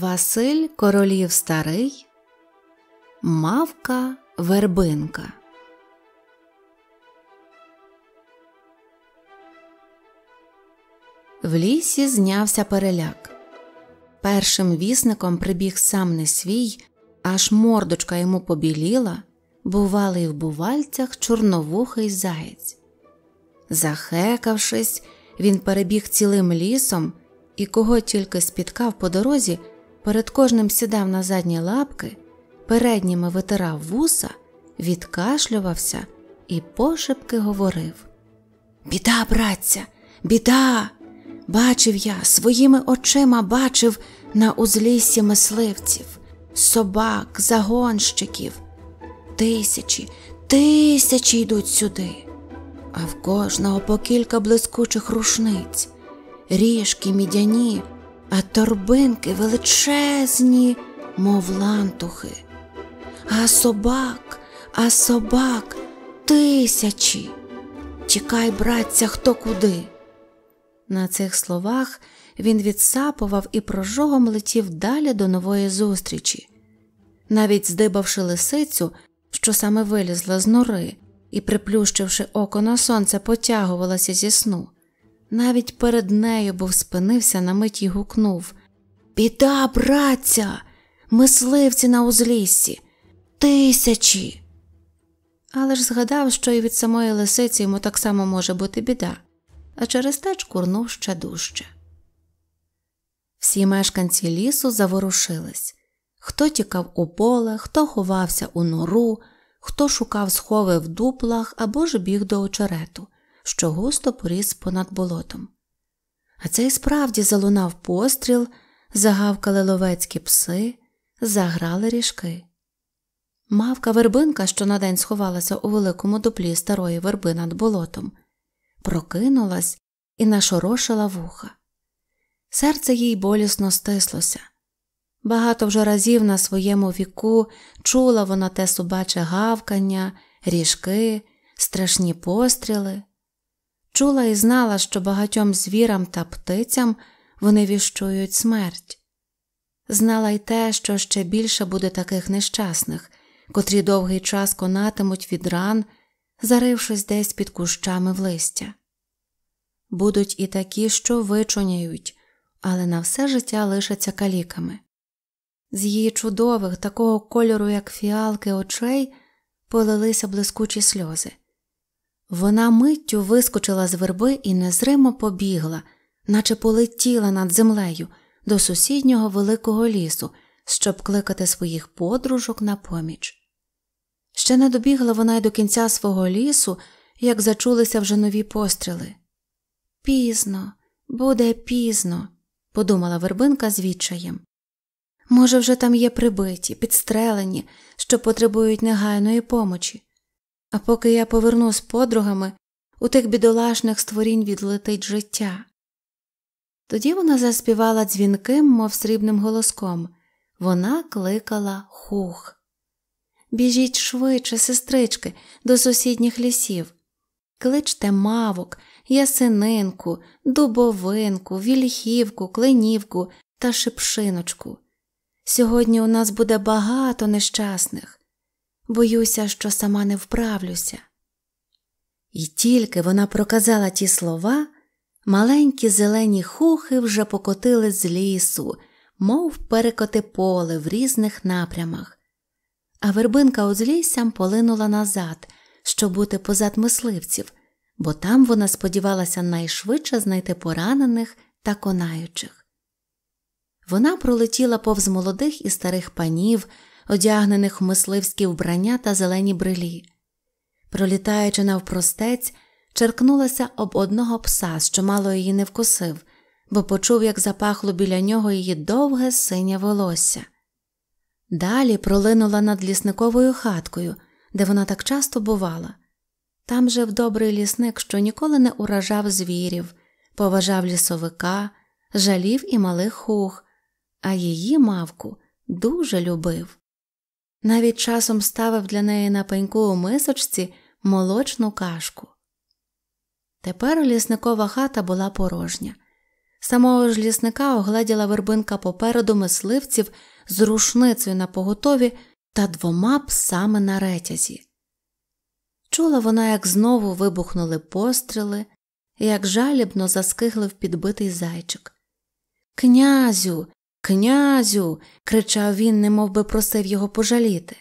Василь Королів Старий, Мавка Вербинка. В лісі знявся переляк. Першим вісником прибіг сам не свій, аж мордочка йому побіліла, бувалий в бувальцях чорновухий заєць. Захекавшись, він перебіг цілим лісом і кого тільки спіткав по дорозі. Перед кожним сідав на задні лапки, передніми витирав вуса, відкашлювався і пошепки говорив: Біда, братця, біда! Бачив я, своїми очима бачив на узліссі мисливців, собак, загонщиків. Тисячі, тисячі йдуть сюди, а в кожного по кілька блискучих рушниць, ріжки, мідяні а торбинки величезні, мов лантухи. А собак, а собак тисячі. Чекай, братця, хто куди. На цих словах він відсапував і прожогом летів далі до нової зустрічі. Навіть здибавши лисицю, що саме вилізла з нори і, приплющивши око на сонце, потягувалася зі сну навіть перед нею, був спинився на мить і гукнув Біда, братця, мисливці на узліссі, тисячі. Але ж згадав, що і від самої лисиці йому так само може бути біда, а через те чкурнув ще дужче. Всі мешканці лісу заворушились хто тікав у поле, хто ховався у нору, хто шукав схови в дуплах або ж біг до очерету що густо поріс понад болотом. А це й справді залунав постріл, загавкали ловецькі пси, заграли ріжки. Мавка вербинка, що на день сховалася у великому дуплі старої верби над болотом, прокинулась і нашорошила вуха. Серце їй болісно стислося. Багато вже разів на своєму віку чула вона те собаче гавкання, ріжки, страшні постріли чула і знала, що багатьом звірам та птицям вони віщують смерть. Знала й те, що ще більше буде таких нещасних, котрі довгий час конатимуть від ран, зарившись десь під кущами в листя. Будуть і такі, що вичуняють, але на все життя лишаться каліками. З її чудових, такого кольору, як фіалки очей, полилися блискучі сльози. Вона миттю вискочила з верби і незримо побігла, наче полетіла над землею до сусіднього великого лісу, щоб кликати своїх подружок на поміч. Ще не добігла вона й до кінця свого лісу, як зачулися вже нові постріли. Пізно, буде пізно, подумала вербинка з відчаєм. Може, вже там є прибиті, підстрелені, що потребують негайної помочі. А поки я поверну з подругами, у тих бідолашних створінь відлетить життя. Тоді вона заспівала дзвінким, мов срібним голоском. Вона кликала хух. Біжіть швидше, сестрички, до сусідніх лісів. Кличте мавок, ясининку, дубовинку, вільхівку, клинівку та шипшиночку. Сьогодні у нас буде багато нещасних боюся, що сама не вправлюся. І тільки вона проказала ті слова, маленькі зелені хухи вже покотили з лісу, мов перекоти поле в різних напрямах, а вербинка узліссям полинула назад, щоб бути позад мисливців, бо там вона сподівалася найшвидше знайти поранених та конаючих. Вона пролетіла повз молодих і старих панів, одягнених в мисливські вбрання та зелені брилі. Пролітаючи навпростець, черкнулася об одного пса, що мало її не вкусив, бо почув, як запахло біля нього її довге синє волосся. Далі пролинула над лісниковою хаткою, де вона так часто бувала. Там жив добрий лісник, що ніколи не уражав звірів, поважав лісовика, жалів і малих хух, а її мавку дуже любив навіть часом ставив для неї на пеньку у мисочці молочну кашку. Тепер лісникова хата була порожня. Самого ж лісника огледіла вербинка попереду мисливців з рушницею на поготові та двома псами на ретязі. Чула вона, як знову вибухнули постріли, і як жалібно заскиглив підбитий зайчик. Князю, Князю. кричав він, немов би просив його пожаліти.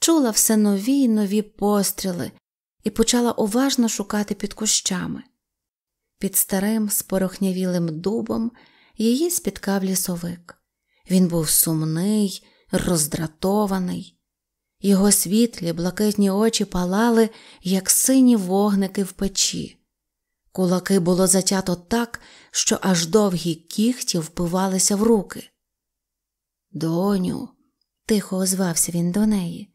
Чула все нові й нові постріли і почала уважно шукати під кущами. Під старим спорохнявілим дубом її спіткав лісовик. Він був сумний, роздратований. Його світлі, блакитні очі палали, як сині вогники в печі. Кулаки було затято так, що аж довгі кігті впивалися в руки. Доню, тихо озвався він до неї,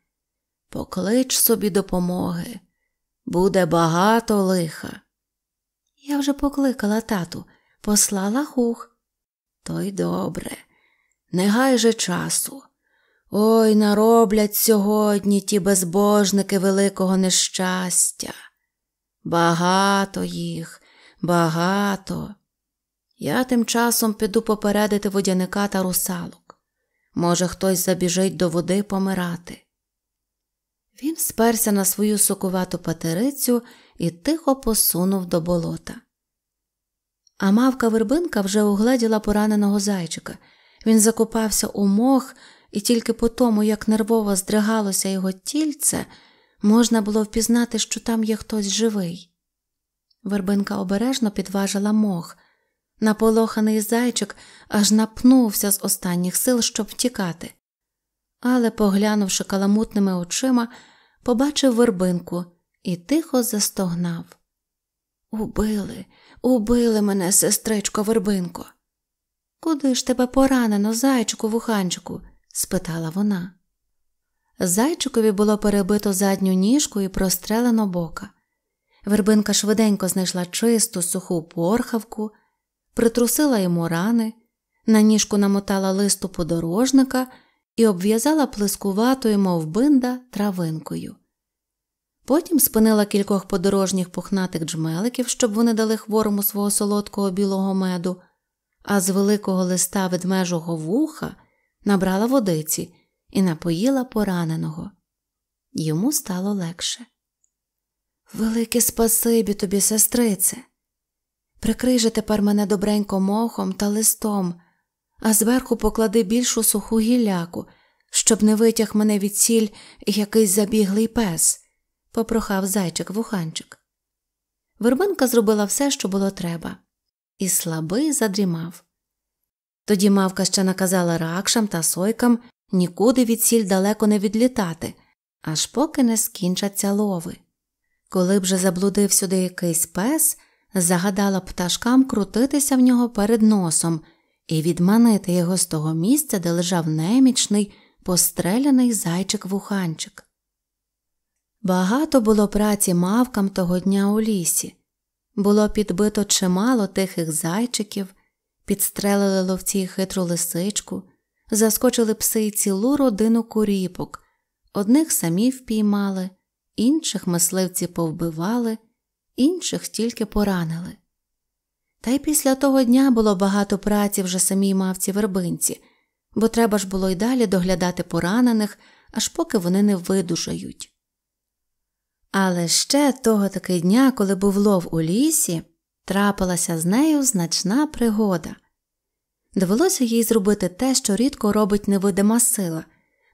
поклич собі допомоги. Буде багато лиха. Я вже покликала тату, послала хух. То й добре, не же часу. Ой нароблять сьогодні ті безбожники великого нещастя. Багато їх, багато. Я тим часом піду попередити водяника та русалок. Може, хтось забіжить до води помирати. Він сперся на свою сокувату патерицю і тихо посунув до болота. А мавка вербинка вже угледіла пораненого зайчика. Він закопався у мох, і тільки по тому, як нервово здригалося його тільце, можна було впізнати, що там є хтось живий. Вербинка обережно підважила мох. Наполоханий зайчик аж напнувся з останніх сил, щоб втікати, але, поглянувши каламутними очима, побачив вербинку і тихо застогнав. Убили, убили мене, сестричко вербинко. Куди ж тебе поранено, зайчику вуханчику? спитала вона. Зайчикові було перебито задню ніжку і прострелено бока. Вербинка швиденько знайшла чисту суху порхавку притрусила йому рани, на ніжку намотала листу подорожника і обв'язала плескуватою, мов бинда, травинкою. Потім спинила кількох подорожніх пухнатих джмеликів, щоб вони дали хворому свого солодкого білого меду, а з великого листа ведмежого вуха набрала водиці і напоїла пораненого. Йому стало легше. Велике спасибі тобі, сестрице. Прикрий же тепер мене добренько мохом та листом, а зверху поклади більшу суху гіляку, щоб не витяг мене від сіль якийсь забіглий пес, попрохав зайчик вуханчик. Вербинка зробила все, що було треба, і слабий задрімав. Тоді мавка ще наказала ракшам та сойкам нікуди від сіль далеко не відлітати, аж поки не скінчаться лови. Коли б же заблудив сюди якийсь пес загадала пташкам крутитися в нього перед носом і відманити його з того місця, де лежав немічний постреляний зайчик-вуханчик. Багато було праці мавкам того дня у лісі. Було підбито чимало тихих зайчиків, підстрелили ловці хитру лисичку, заскочили пси й цілу родину куріпок, одних самі впіймали, інших мисливці повбивали інших тільки поранили. Та й після того дня було багато праці вже самій мавці вербинці, бо треба ж було й далі доглядати поранених, аж поки вони не видужають. Але ще того таки дня, коли був лов у лісі, трапилася з нею значна пригода. Довелося їй зробити те, що рідко робить невидима сила,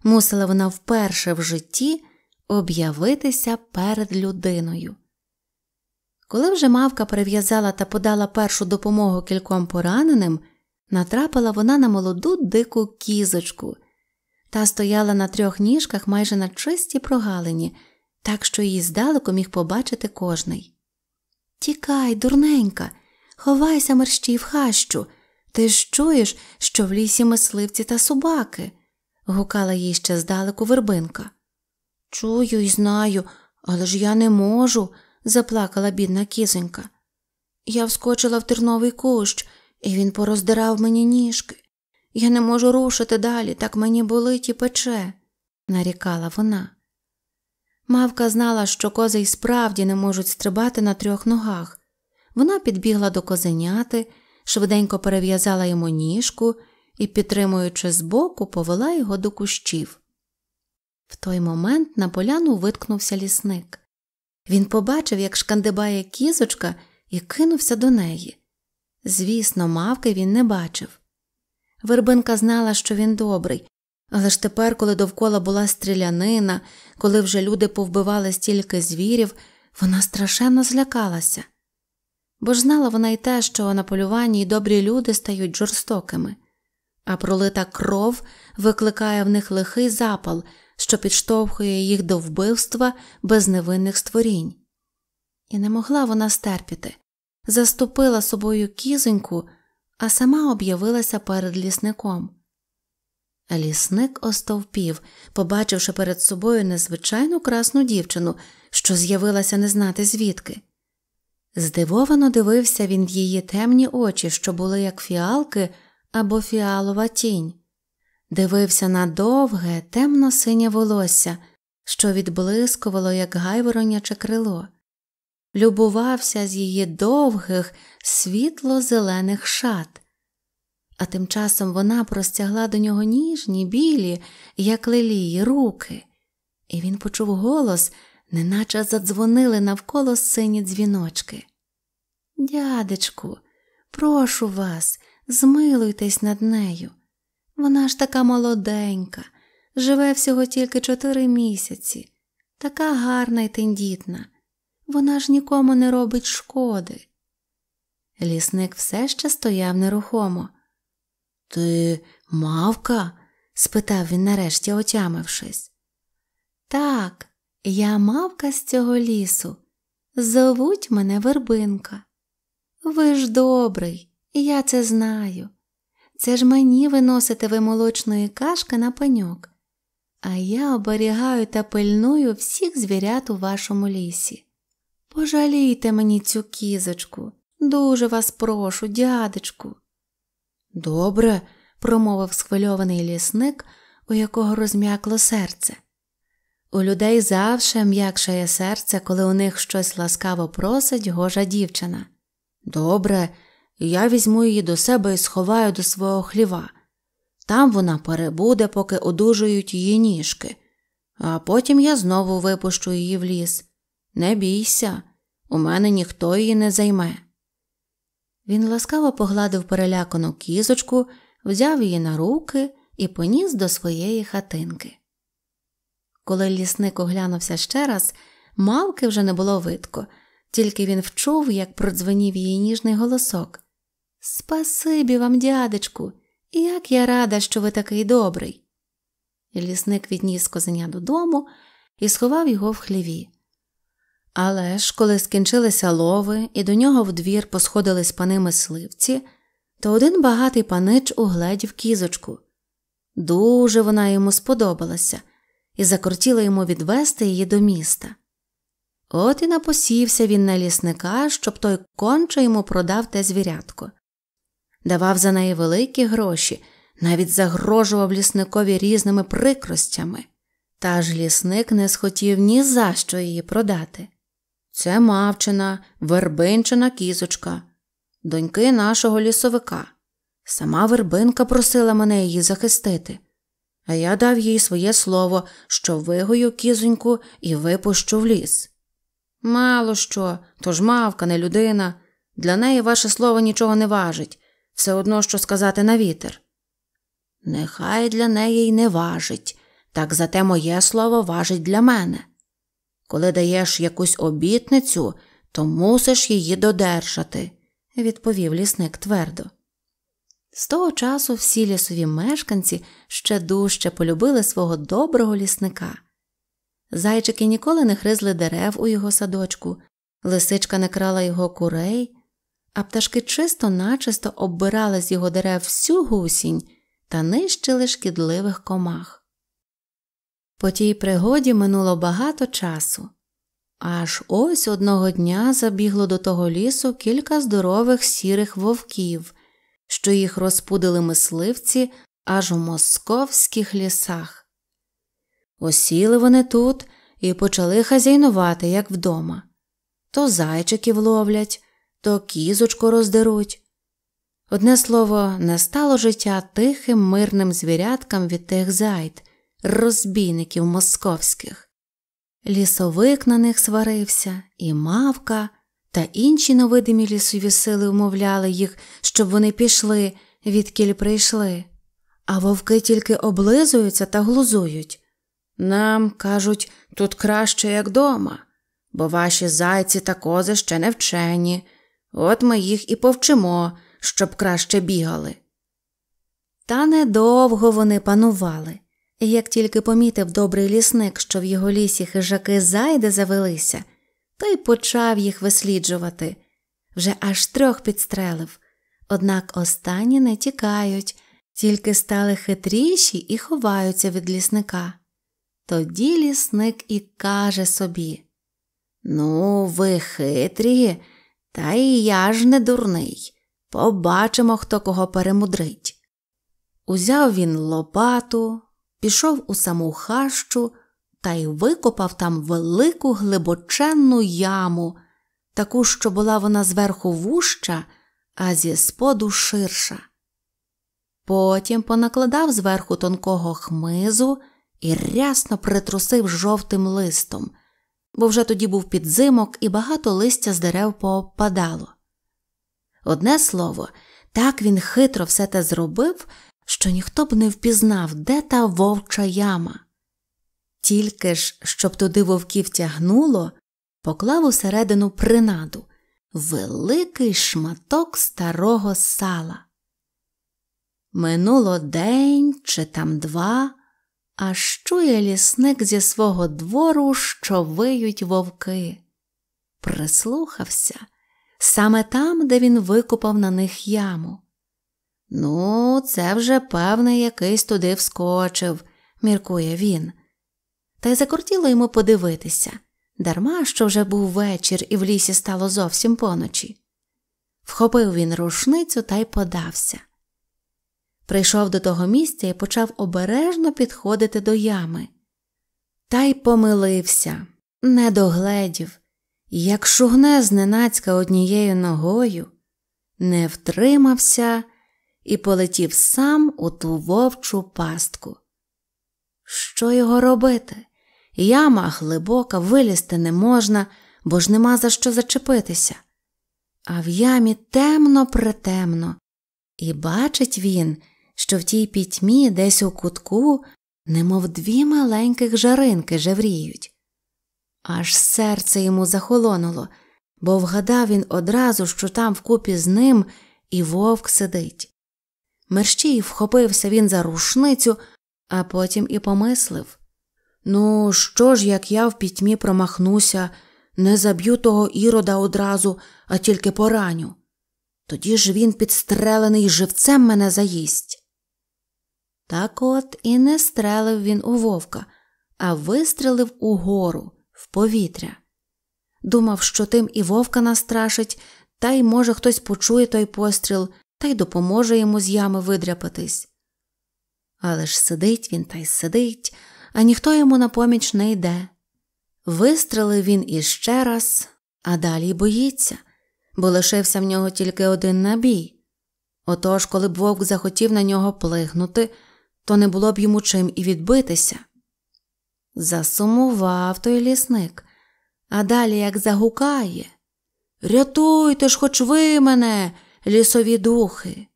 мусила вона вперше в житті об'явитися перед людиною. Коли вже мавка перев'язала та подала першу допомогу кільком пораненим, натрапила вона на молоду дику кізочку. Та стояла на трьох ніжках майже на чистій прогалині, так що її здалеку міг побачити кожний. Тікай, дурненька, ховайся мерщій в хащу. Ти ж чуєш, що в лісі мисливці та собаки, гукала їй ще здалеку вербинка. Чую і знаю, але ж я не можу заплакала бідна кізонька. Я вскочила в терновий кущ, і він пороздирав мені ніжки. Я не можу рушити далі, так мені болить і пече, нарікала вона. Мавка знала, що кози й справді не можуть стрибати на трьох ногах. Вона підбігла до козеняти, швиденько перев'язала йому ніжку і, підтримуючи збоку, повела його до кущів. В той момент на поляну виткнувся лісник. Він побачив, як шкандибає кізочка, і кинувся до неї. Звісно, мавки він не бачив. Вербинка знала, що він добрий, але ж тепер, коли довкола була стрілянина, коли вже люди повбивали стільки звірів, вона страшенно злякалася. Бо ж знала вона й те, що на полюванні й добрі люди стають жорстокими, а пролита кров викликає в них лихий запал, що підштовхує їх до вбивства безневинних створінь. І не могла вона стерпіти, заступила собою кізоньку, а сама об'явилася перед лісником. Лісник остовпів, побачивши перед собою незвичайну красну дівчину, що з'явилася не знати звідки. Здивовано дивився він в її темні очі, що були як фіалки або фіалова тінь дивився на довге, темно синє волосся, що відблискувало, як гайвороняче крило, любувався з її довгих, світло зелених шат, а тим часом вона простягла до нього ніжні, білі, як лелії, руки, і він почув голос, неначе задзвонили навколо сині дзвіночки. Дядечку, прошу вас, змилуйтесь над нею. Вона ж така молоденька, живе всього тільки чотири місяці, така гарна й тендітна. Вона ж нікому не робить шкоди. Лісник все ще стояв нерухомо. Ти мавка? спитав він, нарешті отямившись. Так, я мавка з цього лісу. Зовуть мене вербинка. Ви ж добрий, я це знаю. Це ж мені виносите ви молочної кашки на паньок, а я оберігаю та пильную всіх звірят у вашому лісі. Пожалійте мені цю кізочку, дуже вас прошу, дядечку. Добре, промовив схвильований лісник, у якого розм'якло серце. У людей завше м'якшає серце, коли у них щось ласкаво просить гожа дівчина. Добре, я візьму її до себе і сховаю до свого хліва. Там вона перебуде, поки одужують її ніжки, а потім я знову випущу її в ліс. Не бійся, у мене ніхто її не займе. Він ласкаво погладив перелякану кізочку, взяв її на руки і поніс до своєї хатинки. Коли лісник оглянувся ще раз, малки вже не було видко, тільки він вчув, як продзвенів її ніжний голосок. Спасибі вам, дядечку, як я рада, що ви такий добрий. Лісник відніс козеня додому і сховав його в хліві. Але ж, коли скінчилися лови, і до нього в двір посходились пани мисливці, то один багатий панич угледів кізочку. Дуже вона йому сподобалася і закортіла йому відвести її до міста. От і напосівся він на лісника, щоб той конче йому продав те звірятко давав за неї великі гроші, навіть загрожував лісникові різними прикростями. Та ж лісник не схотів ні за що її продати. Це мавчина, вербинчина кізочка, доньки нашого лісовика. Сама вербинка просила мене її захистити, а я дав їй своє слово, що вигою кізоньку і випущу в ліс. Мало що, тож мавка, не людина, для неї ваше слово нічого не важить, все одно що сказати на вітер. Нехай для неї й не важить, так зате моє слово важить для мене. Коли даєш якусь обітницю, то мусиш її додержати, відповів лісник твердо. З того часу всі лісові мешканці ще дужче полюбили свого доброго лісника. Зайчики ніколи не хризли дерев у його садочку, лисичка не крала його курей, а пташки чисто начисто оббирали з його дерев всю гусінь та нищили шкідливих комах. По тій пригоді минуло багато часу. Аж ось одного дня забігло до того лісу кілька здорових сірих вовків, що їх розпудили мисливці аж у московських лісах. Осіли вони тут і почали хазяйнувати, як вдома. То зайчиків ловлять, то кізочку роздеруть. Одне слово, не стало життя тихим мирним звіряткам від тих зайд, розбійників московських. Лісовик на них сварився, і мавка, та інші невидимі лісові сили умовляли їх, щоб вони пішли, відкіль прийшли, а вовки тільки облизуються та глузують. Нам, кажуть, тут краще, як дома, бо ваші зайці та кози ще не вчені. От ми їх і повчимо, щоб краще бігали. Та недовго вони панували. Як тільки помітив добрий лісник, що в його лісі хижаки зайде завелися, то й почав їх висліджувати. Вже аж трьох підстрелив. Однак останні не тікають, тільки стали хитріші і ховаються від лісника. Тоді лісник і каже собі Ну, ви хитрі, та і я ж не дурний. Побачимо, хто кого перемудрить. Узяв він лопату, пішов у саму хащу та й викопав там велику глибоченну яму, таку, що була вона зверху вуща, а зі споду ширша. Потім понакладав зверху тонкого хмизу і рясно притрусив жовтим листом бо вже тоді був підзимок і багато листя з дерев попадало. Одне слово, так він хитро все те зробив, що ніхто б не впізнав, де та вовча яма. Тільки ж, щоб туди вовків тягнуло, поклав усередину принаду великий шматок старого сала. Минуло день чи там два, аж чує лісник зі свого двору, що виють вовки. Прислухався саме там, де він викопав на них яму. Ну, це вже, певне, якийсь туди вскочив, міркує він. Та й закортіло йому подивитися дарма що вже був вечір, і в лісі стало зовсім поночі. Вхопив він рушницю та й подався. Прийшов до того місця і почав обережно підходити до ями. Та й помилився, не догледів, як шугне зненацька однією ногою, не втримався і полетів сам у ту вовчу пастку. Що його робити? Яма глибока, вилізти не можна, бо ж нема за що зачепитися. А в ямі темно притемно, і бачить він що в тій пітьмі десь у кутку, немов дві маленьких жаринки жевріють. Аж серце йому захолонуло, бо вгадав він одразу, що там вкупі з ним і вовк сидить. Мерщій вхопився він за рушницю, а потім і помислив Ну, що ж, як я в пітьмі промахнуся, не заб'ю того ірода одразу, а тільки пораню. Тоді ж він підстрелений живцем мене заїсть. Так от і не стрелив він у вовка, а вистрелив угору, в повітря. Думав, що тим і вовка настрашить, та й, може, хтось почує той постріл та й допоможе йому з ями видряпатись. Але ж сидить він та й сидить, а ніхто йому на поміч не йде. Вистрелив він іще раз, а далі боїться, бо лишився в нього тільки один набій. Отож, коли б вовк захотів на нього плигнути то не було б йому чим і відбитися. Засумував той лісник, а далі як загукає Рятуйте ж, хоч ви мене, лісові духи.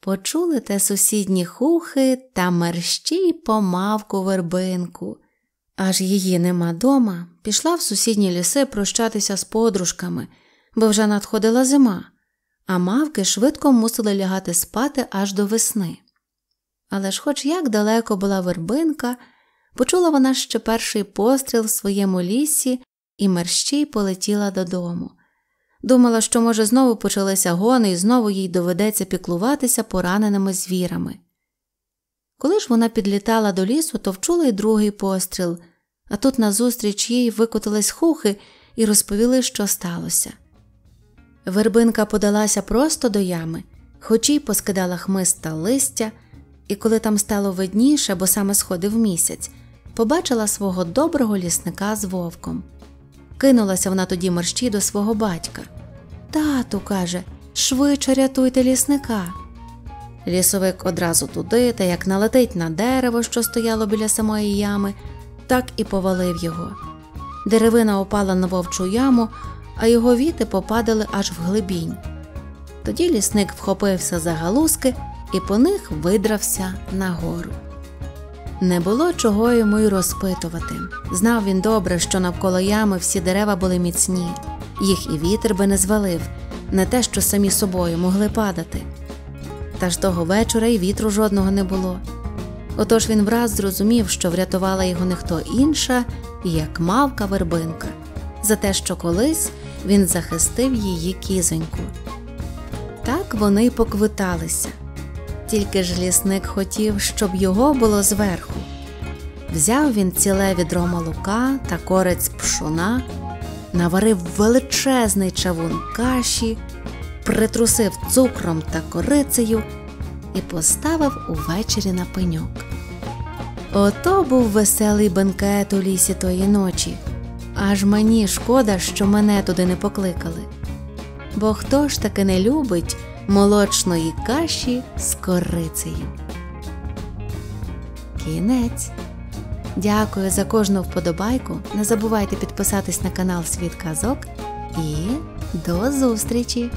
Почули те сусідні хухи та мерщій помавку вербинку. Аж її нема дома, пішла в сусідні ліси прощатися з подружками, бо вже надходила зима, а мавки швидко мусили лягати спати аж до весни. Але ж, хоч як далеко була вербинка, почула вона ще перший постріл в своєму лісі і мерщій полетіла додому. Думала, що, може, знову почалися гони, і знову їй доведеться піклуватися пораненими звірами. Коли ж вона підлітала до лісу, то вчула й другий постріл, а тут назустріч їй викотились хухи і розповіли, що сталося. Вербинка подалася просто до ями, хоч і поскидала хмист та листя і коли там стало видніше, бо саме сходив місяць, побачила свого доброго лісника з вовком. Кинулася вона тоді мерщі до свого батька. Тату, каже, швидше рятуйте лісника. Лісовик одразу туди та як налетить на дерево, що стояло біля самої ями, так і повалив його. Деревина опала на вовчу яму, а його віти попадали аж в глибінь. Тоді лісник вхопився за галузки і по них видрався нагору. Не було чого йому й розпитувати. Знав він добре, що навколо ями всі дерева були міцні, їх і вітер би не звалив, не те, що самі собою могли падати. Та ж того вечора й вітру жодного не було. Отож він враз зрозумів, що врятувала його не хто інша, як мавка вербинка, за те, що колись він захистив її кізоньку. Так вони й поквиталися тільки ж лісник хотів, щоб його було зверху. Взяв він ціле відро малука та корець пшуна, наварив величезний чавун каші, притрусив цукром та корицею і поставив увечері на пеньок. Ото був веселий бенкет у лісі тої ночі. Аж мені шкода, що мене туди не покликали. Бо хто ж таки не любить? молочної каші з корицею. Кінець. Дякую за кожну вподобайку. Не забувайте підписатись на канал Світ Казок і до зустрічі!